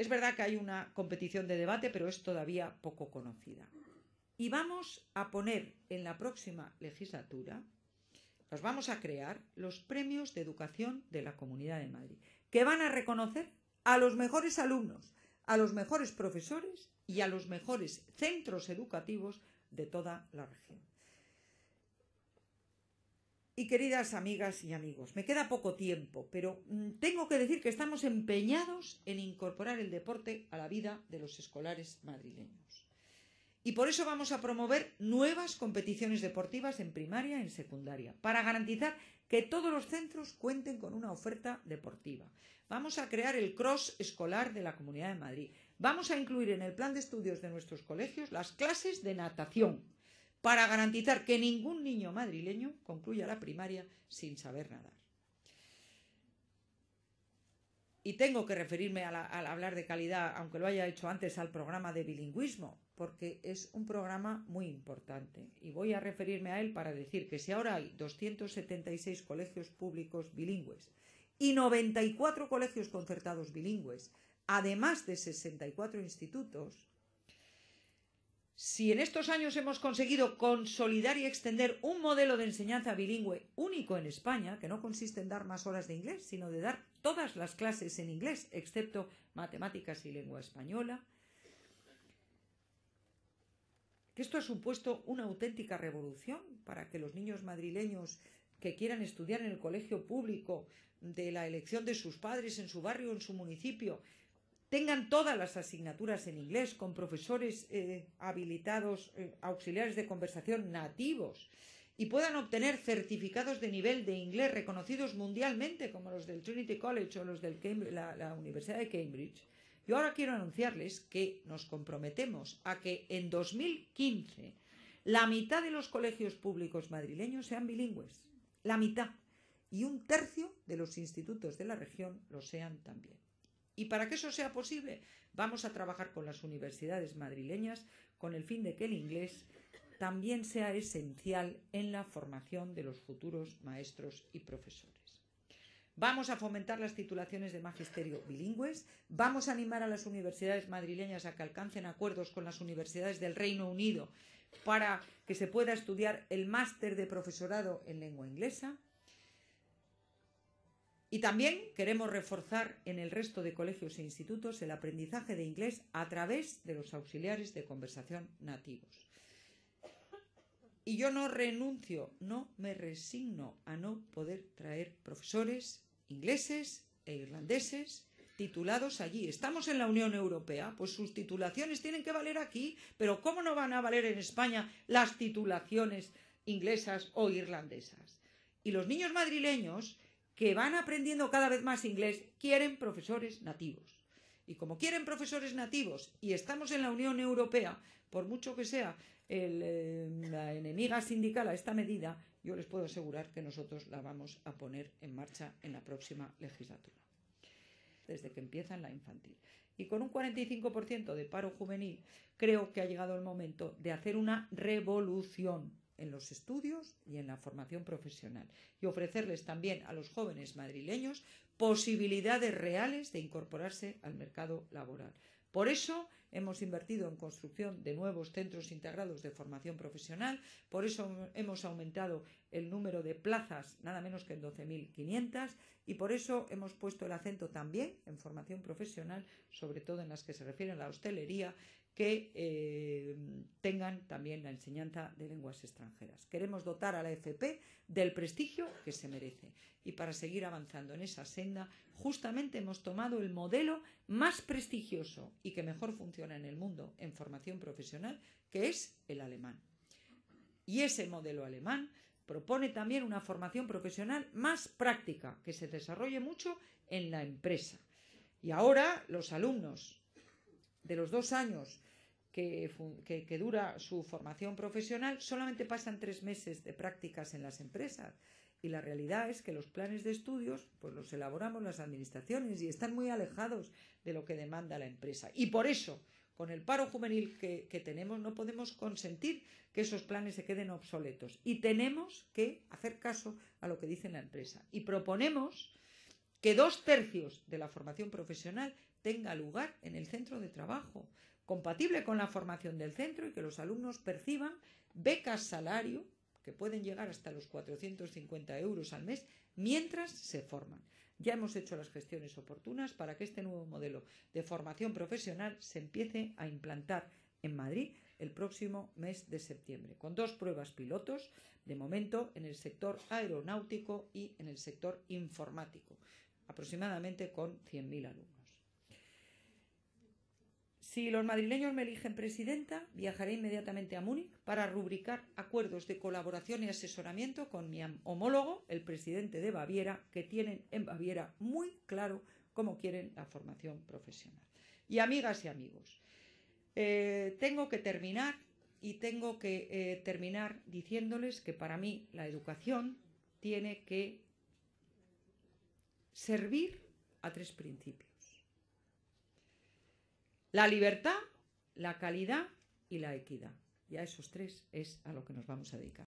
Es verdad que hay una competición de debate, pero es todavía poco conocida. Y vamos a poner en la próxima legislatura, los vamos a crear los premios de educación de la Comunidad de Madrid, que van a reconocer a los mejores alumnos, a los mejores profesores y a los mejores centros educativos de toda la región. Y queridas amigas y amigos, me queda poco tiempo, pero mm, tengo que decir que estamos empeñados en incorporar el deporte a la vida de los escolares madrileños. Y por eso vamos a promover nuevas competiciones deportivas en primaria y en secundaria, para garantizar que todos los centros cuenten con una oferta deportiva. Vamos a crear el cross escolar de la Comunidad de Madrid. Vamos a incluir en el plan de estudios de nuestros colegios las clases de natación para garantizar que ningún niño madrileño concluya la primaria sin saber nadar. Y tengo que referirme al hablar de calidad, aunque lo haya hecho antes, al programa de bilingüismo, porque es un programa muy importante. Y voy a referirme a él para decir que si ahora hay 276 colegios públicos bilingües y 94 colegios concertados bilingües, además de 64 institutos, si en estos años hemos conseguido consolidar y extender un modelo de enseñanza bilingüe único en España, que no consiste en dar más horas de inglés, sino de dar todas las clases en inglés, excepto matemáticas y lengua española, que esto ha supuesto una auténtica revolución para que los niños madrileños que quieran estudiar en el colegio público de la elección de sus padres en su barrio, en su municipio, tengan todas las asignaturas en inglés con profesores eh, habilitados eh, auxiliares de conversación nativos y puedan obtener certificados de nivel de inglés reconocidos mundialmente como los del Trinity College o los de la, la Universidad de Cambridge, yo ahora quiero anunciarles que nos comprometemos a que en 2015 la mitad de los colegios públicos madrileños sean bilingües, la mitad, y un tercio de los institutos de la región lo sean también. Y para que eso sea posible, vamos a trabajar con las universidades madrileñas con el fin de que el inglés también sea esencial en la formación de los futuros maestros y profesores. Vamos a fomentar las titulaciones de magisterio bilingües, vamos a animar a las universidades madrileñas a que alcancen acuerdos con las universidades del Reino Unido para que se pueda estudiar el máster de profesorado en lengua inglesa, y también queremos reforzar en el resto de colegios e institutos el aprendizaje de inglés a través de los auxiliares de conversación nativos. Y yo no renuncio, no me resigno a no poder traer profesores ingleses e irlandeses titulados allí. Estamos en la Unión Europea, pues sus titulaciones tienen que valer aquí, pero ¿cómo no van a valer en España las titulaciones inglesas o irlandesas? Y los niños madrileños que van aprendiendo cada vez más inglés quieren profesores nativos. Y como quieren profesores nativos y estamos en la Unión Europea, por mucho que sea em, la enemiga sindical a esta medida, yo les puedo asegurar que nosotros la vamos a poner en marcha en la próxima legislatura, desde que empiezan la infantil. Y con un 45% de paro juvenil, creo que ha llegado el momento de hacer una revolución en los estudios y en la formación profesional y ofrecerles también a los jóvenes madrileños posibilidades reales de incorporarse al mercado laboral. Por eso hemos invertido en construcción de nuevos centros integrados de formación profesional, por eso hemos aumentado el número de plazas nada menos que en 12.500 y por eso hemos puesto el acento también en formación profesional, sobre todo en las que se refieren a la hostelería, que eh, tengan también la enseñanza de lenguas extranjeras. Queremos dotar a la FP del prestigio que se merece. Y para seguir avanzando en esa senda, justamente hemos tomado el modelo más prestigioso y que mejor funciona en el mundo en formación profesional, que es el alemán. Y ese modelo alemán propone también una formación profesional más práctica, que se desarrolle mucho en la empresa. Y ahora los alumnos de los dos años que, dura su formación profesional, solamente pasan tres meses de prácticas en las empresas. Y la realidad es que los planes de estudios pues los elaboramos las administraciones y están muy alejados de lo que demanda la empresa. Y por eso, con el paro juvenil que, que tenemos, no podemos consentir que esos planes se queden obsoletos. Y tenemos que hacer caso a lo que dice la empresa. Y proponemos que dos tercios de la formación profesional tenga lugar en el centro de trabajo, compatible con la formación del centro y que los alumnos perciban becas salario, que pueden llegar hasta los 450 euros al mes, mientras se forman. Ya hemos hecho las gestiones oportunas para que este nuevo modelo de formación profesional se empiece a implantar en Madrid el próximo mes de septiembre, con dos pruebas pilotos, de momento, en el sector aeronáutico y en el sector informático aproximadamente con 100.000 alumnos. Si los madrileños me eligen presidenta, viajaré inmediatamente a Múnich para rubricar acuerdos de colaboración y asesoramiento con mi homólogo, el presidente de Baviera, que tienen en Baviera muy claro cómo quieren la formación profesional. Y amigas y amigos, eh, tengo que terminar y tengo que eh, terminar diciéndoles que para mí la educación tiene que servir a tres principios. La libertad, la calidad y la equidad. Y a esos tres es a lo que nos vamos a dedicar.